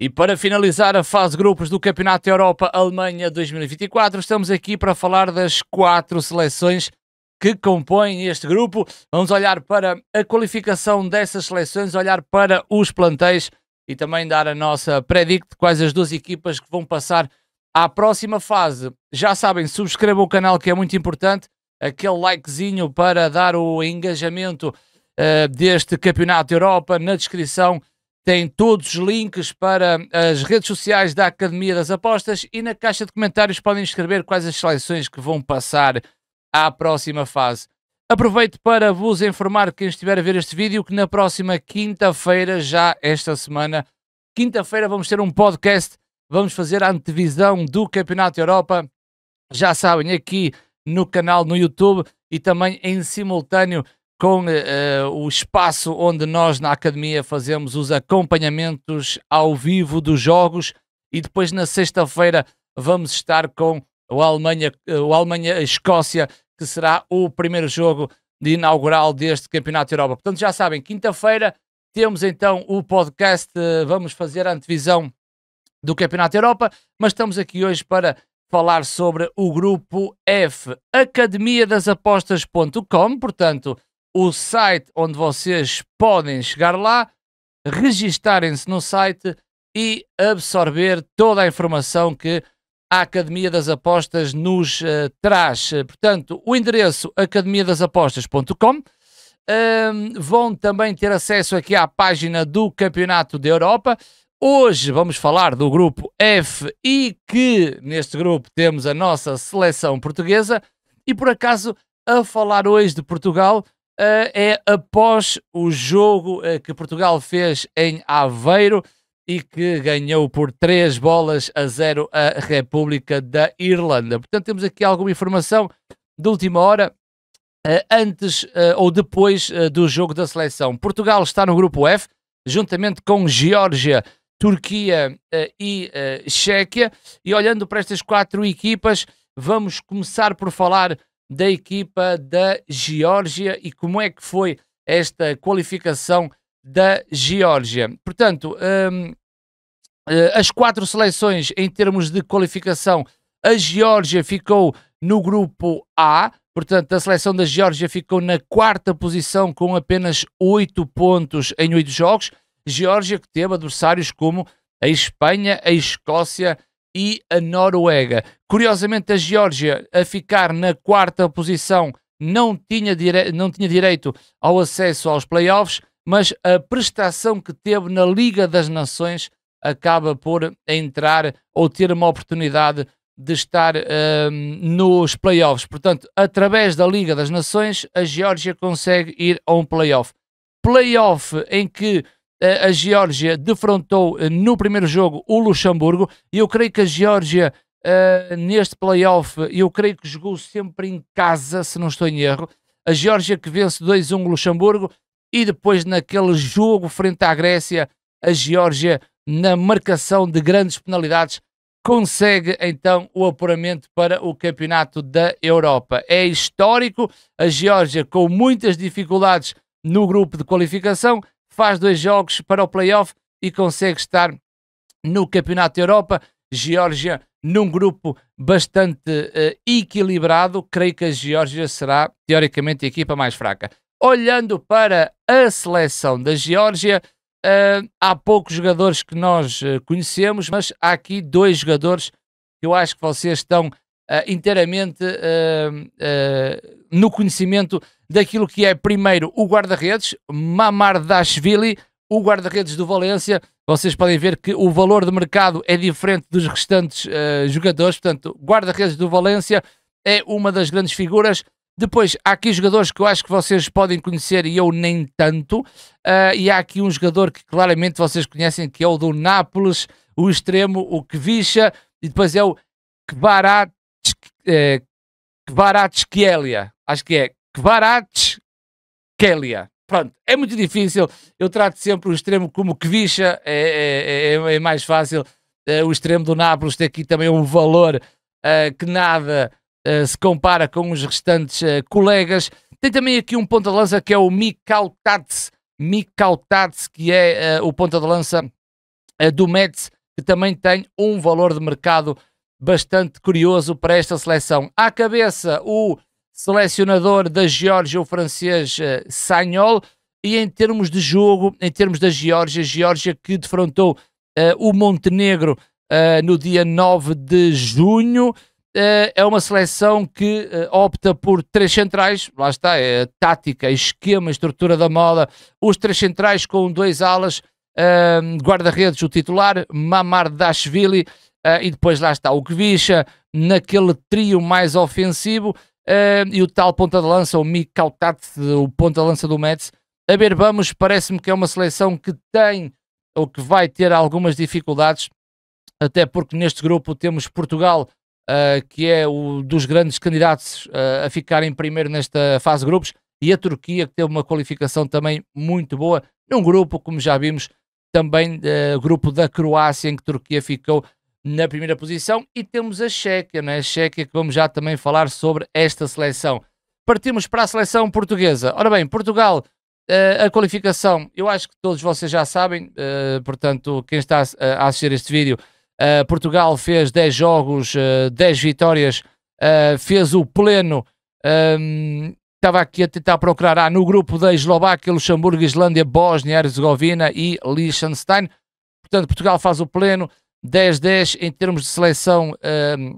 E para finalizar a fase grupos do Campeonato Europa Alemanha 2024, estamos aqui para falar das quatro seleções que compõem este grupo. Vamos olhar para a qualificação dessas seleções, olhar para os plantéis e também dar a nossa predict quais as duas equipas que vão passar à próxima fase. Já sabem, subscrevam o canal que é muito importante, aquele likezinho para dar o engajamento uh, deste Campeonato Europa na descrição tem todos os links para as redes sociais da Academia das Apostas e na caixa de comentários podem escrever quais as seleções que vão passar à próxima fase. Aproveito para vos informar, quem estiver a ver este vídeo, que na próxima quinta-feira, já esta semana, quinta-feira vamos ter um podcast, vamos fazer a antevisão do Campeonato Europa, já sabem, aqui no canal no YouTube e também em simultâneo com uh, o espaço onde nós na academia fazemos os acompanhamentos ao vivo dos jogos e depois na sexta-feira vamos estar com o Alemanha, eh, o Alemanha Escócia, que será o primeiro jogo de inaugural deste Campeonato de Europa. Portanto, já sabem, quinta-feira temos então o podcast, vamos fazer a antevisão do Campeonato Europa, mas estamos aqui hoje para falar sobre o grupo F, Academia academiadasapostas.com, portanto, o site onde vocês podem chegar lá, registarem-se no site e absorver toda a informação que a Academia das Apostas nos uh, traz. Portanto, o endereço academiadasapostas.com. Uh, vão também ter acesso aqui à página do Campeonato da Europa. Hoje vamos falar do grupo F e que neste grupo temos a nossa seleção portuguesa. E por acaso, a falar hoje de Portugal, eh, é após o jogo eh, que Portugal fez em Aveiro e que ganhou por 3 bolas a 0 a República da Irlanda. Portanto, temos aqui alguma informação de última hora eh, antes ou depois do jogo da seleção. Portugal está no grupo F, juntamente com Geórgia, Turquia e Chequia. E olhando para estas quatro equipas, vamos começar por falar da equipa da Geórgia e como é que foi esta qualificação da Geórgia. Portanto, um, eh, as quatro seleções em termos de qualificação, a Geórgia ficou no grupo A, portanto, a seleção da Geórgia ficou na quarta posição com apenas oito pontos em oito jogos. Geórgia que teve adversários como a Espanha, a Escócia, e a Noruega. Curiosamente, a Geórgia, a ficar na quarta posição, não tinha, dire... não tinha direito ao acesso aos playoffs, mas a prestação que teve na Liga das Nações acaba por entrar ou ter uma oportunidade de estar um, nos playoffs. Portanto, através da Liga das Nações, a Geórgia consegue ir a um playoff. Playoff em que eh, a Geórgia defrontou eh, no primeiro jogo o Luxemburgo e eu creio que a Geórgia uh, neste playoff, eu creio que jogou sempre em casa, se não estou em erro. A Geórgia que vence 2-1 o Luxemburgo e depois naquele jogo frente à Grécia, a Geórgia na marcação de grandes penalidades consegue então o apuramento para o Campeonato da Europa. É histórico, a Geórgia com muitas dificuldades no grupo de qualificação faz dois jogos para o playoff e consegue estar no Campeonato da Europa. Geórgia num grupo bastante uh, equilibrado, creio que a Geórgia será teoricamente a equipa mais fraca. Olhando para a seleção da Geórgia, uh, há poucos jogadores que nós uh, conhecemos, mas há aqui dois jogadores que eu acho que vocês estão uh, inteiramente uh, no conhecimento daquilo que é, primeiro, o guarda-redes, Mamardashvili, o guarda-redes do Valência. Vocês podem ver que o valor de mercado é diferente dos restantes jogadores, portanto, guarda-redes do Valência é uma das grandes figuras. Depois, há aqui jogadores que eu acho que vocês podem conhecer e eu nem tanto. Uh, e há aqui um jogador que claramente vocês conhecem, que é o do Nápoles, o extremo, o Kvisha, e depois é o Kvarat é, eh, Kvaratskhelia. Acho que é Kvaratskhelia. Pronto, é muito difícil. Eu trato sempre o extremo como Kvisha, é, é, é, é mais fácil. Eh, o extremo do Nápoles tem aqui também um valor eh, que nada se compara com os restantes colegas. Tem também aqui um ponta-lança que é o Mikal Mikautats, Mikal que é o ponta-lança do Mets, que também tem um valor de mercado bastante curioso para esta seleção. À cabeça, o selecionador da Geórgia, o francês eh, Sagnol, e em termos de jogo, em termos da Geórgia, Geórgia que defrontou uh, o Montenegro uh, no dia 9 de junho, uh, é uma seleção que opta por três centrais, lá está, é a tática, é esquema, estrutura da moda, os três centrais com dois alas, guarda-redes, o titular, Mamardashvili, uh, Uh, e depois lá está o Kvicha naquele trio mais ofensivo, uh, e o tal ponta-de-lança, o Mikautat, o ponta-lança de do Mets. A ver, vamos, parece-me que é uma seleção que tem, ou que vai ter algumas dificuldades, até porque neste grupo temos Portugal, uh, que é um dos grandes candidatos a ficar em primeiro nesta fase de grupos, e a Turquia, que teve uma qualificação também muito boa, num grupo, como já vimos, também grupo da Croácia, em que a Turquia ficou na primeira posição. E temos a Checa, né? a Checa que vamos já também falar sobre esta seleção. Partimos para a seleção portuguesa. Ora bem, Portugal, uh, a qualificação, eu acho que todos vocês já sabem, uh, portanto, quem está a assistir este vídeo, uh, Portugal fez 10 jogos, uh, 10 vitórias, fez o pleno. Um, ehm, estava aqui a tentar procurar ah, no grupo da Eslováquia, Luxemburgo, Islândia, Bósnia, Herzegovina e Liechtenstein. Portanto, Portugal faz o pleno. 10-10 em termos de seleção ehm,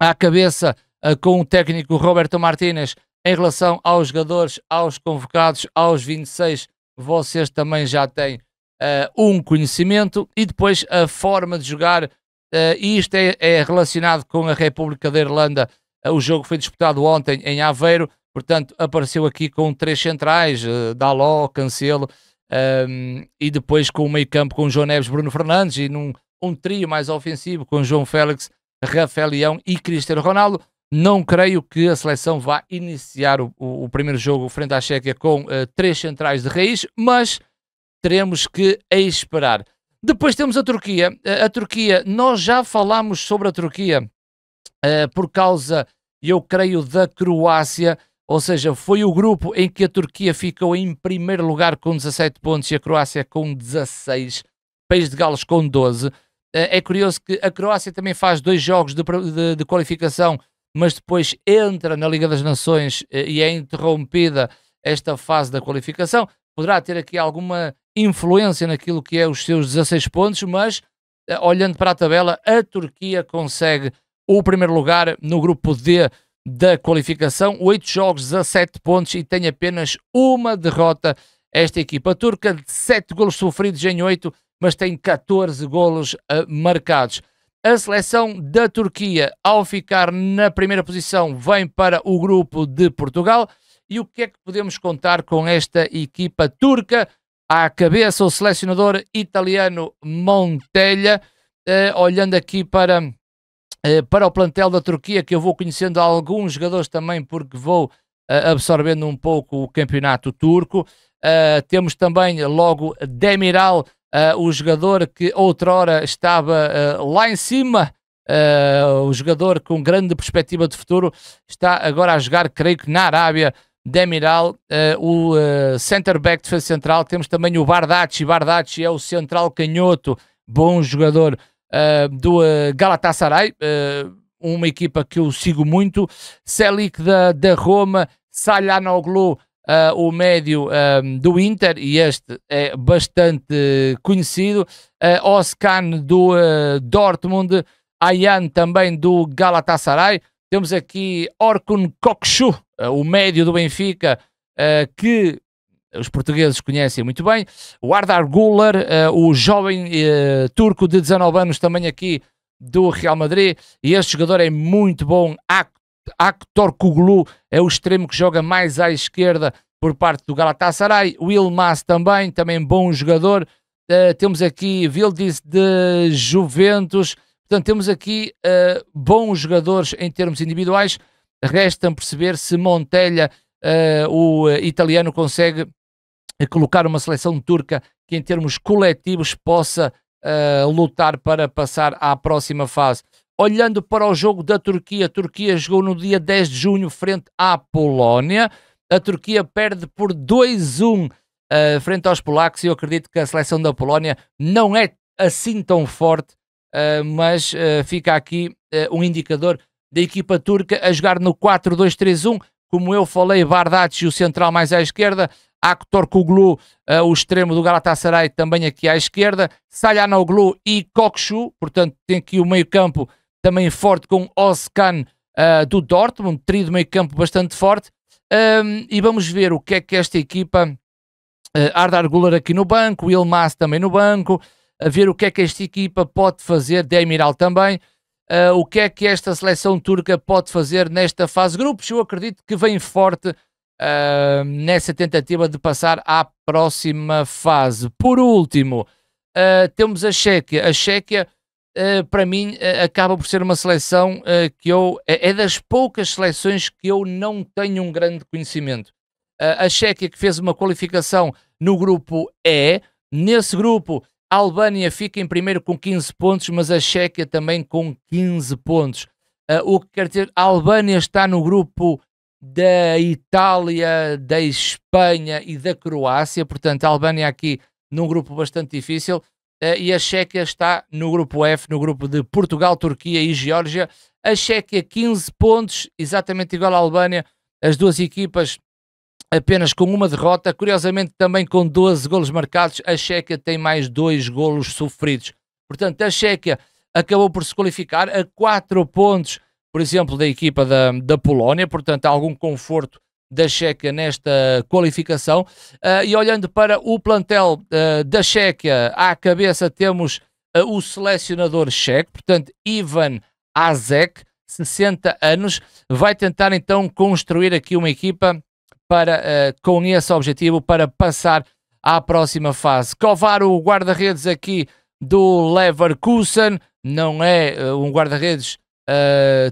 à cabeça uh, com o técnico Roberto Martínez em relação aos jogadores, aos convocados, aos 26, vocês também já têm uh, um conhecimento e depois a forma de jogar, eh, e isto é, é, relacionado com a República da Irlanda. o jogo foi disputado ontem em Aveiro, portanto apareceu aqui com três centrais, Daló, Cancelo, um, ehm, e depois com o meio campo com João Neves, Bruno Fernandes e num um trio mais ofensivo com João Félix, Rafael Leão e Cristiano Ronaldo. Não creio que a seleção vá iniciar o, o, o primeiro jogo frente à Chequia com uh, três centrais de raiz, mas teremos que esperar. Depois temos a Turquia. Uh, a Turquia, nós já falámos sobre a Turquia uh, por causa, eu creio, da Croácia, ou seja, foi o grupo em que a Turquia ficou em primeiro lugar com 17 pontos e a Croácia com 16, País de Gales com 12. Eh, é curioso que a Croácia também faz dois jogos de, de, de qualificação, mas depois entra na Liga das Nações eh, e é interrompida esta fase da qualificação. Poderá ter aqui alguma influência naquilo que é os seus 16 pontos, mas eh, olhando para a tabela, a Turquia consegue o primeiro lugar no grupo D da qualificação, 8 jogos, 17 pontos e tem apenas uma derrota esta equipa turca, de 7 golos sofridos em 8 mas tem 14 golos eh, marcados. A seleção da Turquia, ao ficar na primeira posição, vem para o grupo de Portugal. E o que é que podemos contar com esta equipa turca? À cabeça, o selecionador italiano Montella. Eh, olhando aqui para, eh, para o plantel da Turquia, que eu vou conhecendo alguns jogadores também, porque vou absorvendo um pouco o campeonato turco. temos também logo Demiral, uh, o jogador que outrora estava uh, lá em cima, uh, o jogador com grande perspectiva de futuro, está agora a jogar, creio que na Arábia. Demiral, o center back defesa central, temos também o Bardacci, Bardacci é o central canhoto, bom jogador do Galatasaray, uma equipa que eu sigo muito, Selic da, da Roma, Salhanoglu Uh, o médio um, do Inter, e este é bastante conhecido, uh, do uh, Dortmund, Ayan também do Galatasaray, temos aqui Orkun Kokshu, uh, ah, o médio do Benfica, que os portugueses conhecem muito bem, o Ardar Guler, o jovem turco de 19 anos também aqui do Real Madrid, e este jogador é muito bom Actor Kuglu é o extremo que joga mais à esquerda por parte do Galatasaray. Will Mas também, também bom jogador. Uh, temos aqui Vildis de Juventus. Portanto, temos aqui uh, bons jogadores em termos individuais. Resta perceber se Montella, uh, o italiano, consegue colocar uma seleção turca que, em termos coletivos, possa lutar para passar à próxima fase olhando para o jogo da Turquia, a Turquia jogou no dia 10 de junho frente à Polónia. A Turquia perde por 2-1 uh, eh, frente aos polacos e eu acredito que a seleção da Polónia não é assim tão forte, uh, mas uh, fica aqui um indicador da equipa turca a jogar no 4-2-3-1. Como eu falei, Bardaci, o central mais à esquerda, Aktor Kuglu, o extremo do Galatasaray, também aqui à esquerda, Salhanoglu e Kokshu, portanto tem aqui o meio campo também forte com Oscan uh, ah, do Dortmund, trio de meio campo bastante forte. Um, e vamos ver o que é que esta equipa, uh, ah, Ardar Guller aqui no banco, Will Mas também no banco, a ver o que é que esta equipa pode fazer, Demiral também, uh, o que é que esta seleção turca pode fazer nesta fase de grupos. Eu acredito que vem forte uh, nessa tentativa de passar à próxima fase. Por último, temos a Chequia. A Chequia eh, para mim, eh, acaba por ser uma seleção eh, que eu. É, é, das poucas seleções que eu não tenho um grande conhecimento. a Chequia, que fez uma qualificação no grupo E, nesse grupo, a Albânia fica em primeiro com 15 pontos, mas a Chequia também com 15 pontos. o que quer dizer, a Albânia está no grupo da Itália, da Espanha e da Croácia, portanto, a Albânia aqui num grupo bastante difícil. Eh, e a Chequia está no grupo F, no grupo de Portugal, Turquia e Geórgia. A Chequia 15 pontos, exatamente igual à Albânia. As duas equipas apenas com uma derrota, curiosamente também com 12 golos marcados. A Chequia tem mais dois golos sofridos. Portanto, a Chequia acabou por se qualificar a 4 pontos, por exemplo, da equipa da, da Polónia. Portanto, há algum conforto da Checa nesta qualificação. Uh, e olhando para o plantel uh, da Checa, à cabeça temos uh, o selecionador checo, portanto, Ivan Azek, 60 anos, vai tentar então construir aqui uma equipa para, com esse objetivo para passar à próxima fase. Covar o guarda-redes aqui do Leverkusen, não é um guarda-redes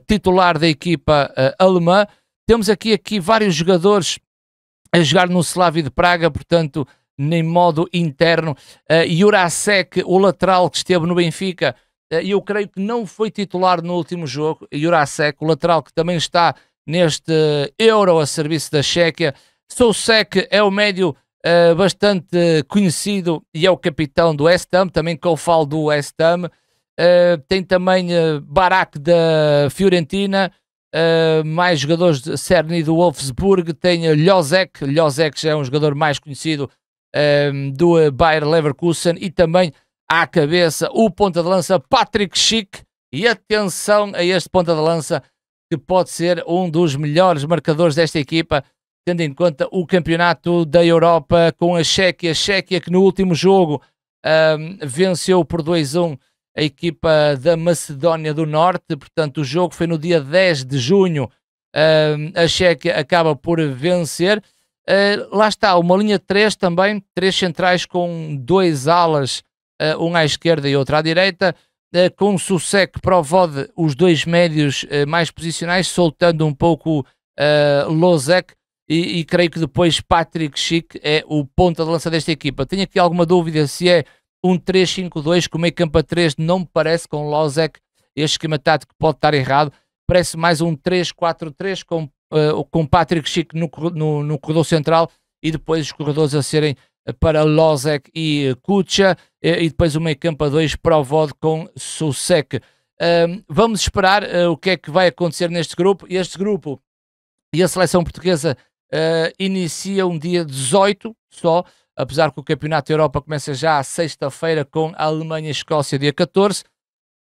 titular da equipa alemã, temos aqui, aqui vários jogadores a jogar no Slavia de Praga, portanto, em modo interno. Uh, Jurasek, o lateral que esteve no Benfica, uh, eu creio que não foi titular no último jogo. Jurasek, o lateral que também está neste Euro a serviço da Chequia. Soucek é o médio uh, bastante conhecido e é o capitão do West Ham, também que eu falo do West Ham. Uh, tem também uh, Barak da Fiorentina, Uh, mais jogadores de Cerny do Wolfsburg, tem Ljosek, Ljosek já é um jogador mais conhecido um, ah, do Bayer Leverkusen e também à cabeça o ponta de lança Patrick Schick e atenção a este ponta de lança que pode ser um dos melhores marcadores desta equipa, tendo em conta o campeonato da Europa com a Chequia, a Chequia que no último jogo um, ah, venceu por 2-1 a equipa da Macedónia do Norte. Portanto, o jogo foi no dia 10 de junho. Uh, a Checa acaba por vencer. Uh, lá está, uma linha 3 também, três centrais com dois alas, uh, um à esquerda e outro à direita, uh, com Susek Provode, os dois médios mais posicionais, soltando um pouco Lozek, e, e, creio que depois Patrick Schick é o ponta de lança desta equipa. Tenho aqui alguma dúvida se é um 3-5-2 com meio campo a 3 não me parece com o Lozek este esquema tático pode estar errado parece mais um 3-4-3 com, uh, com Patrick Schick no, no, no, corredor central e depois os corredores a serem para Lozek e eh, Kucha e, eh, e depois o meio campo a 2 para o Vod com Susek uh, vamos esperar uh, o que é que vai acontecer neste grupo este grupo e a seleção portuguesa inicia um dia 18 só apesar que o Campeonato da Europa começa já sexta-feira com a Alemanha e Escócia, dia 14.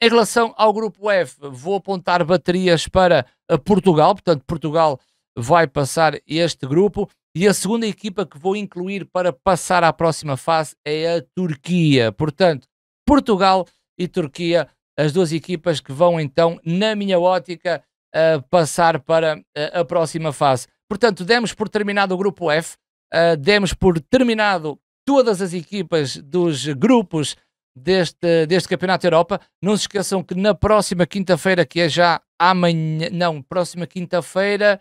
Em relação ao grupo F, vou apontar baterias para eh, Portugal, portanto, Portugal vai passar este grupo. E a segunda equipa que vou incluir para passar à próxima fase é a Turquia. Portanto, Portugal e Turquia, as duas equipas que vão então, na minha ótica, eh, passar para eh, a próxima fase. Portanto, demos por terminado o grupo F. Uh, demos por terminado todas as equipas dos grupos deste, deste Campeonato Europa. Não se esqueçam que na próxima quinta-feira, que é já amanhã, não, próxima quinta-feira,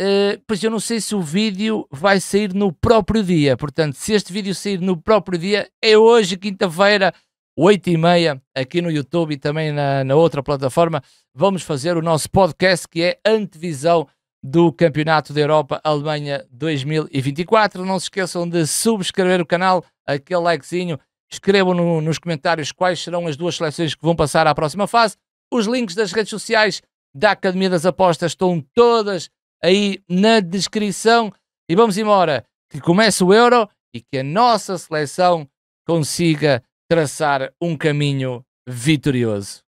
uh, pois eu não sei se o vídeo vai sair no próprio dia. Portanto, se este vídeo sair no próprio dia, é hoje, quinta-feira, 8 e meia, aqui no YouTube e também na, na outra plataforma, vamos fazer o nosso podcast que é Antevisão do Campeonato da Europa Alemanha 2024. Não se esqueçam de subscrever o canal, aquele likezinho. Escrevam no, nos comentários quais serão as duas seleções que vão passar à próxima fase. Os links das redes sociais da Academia das Apostas estão todas aí na descrição. E vamos embora, que comece o Euro e que a nossa seleção consiga traçar um caminho vitorioso.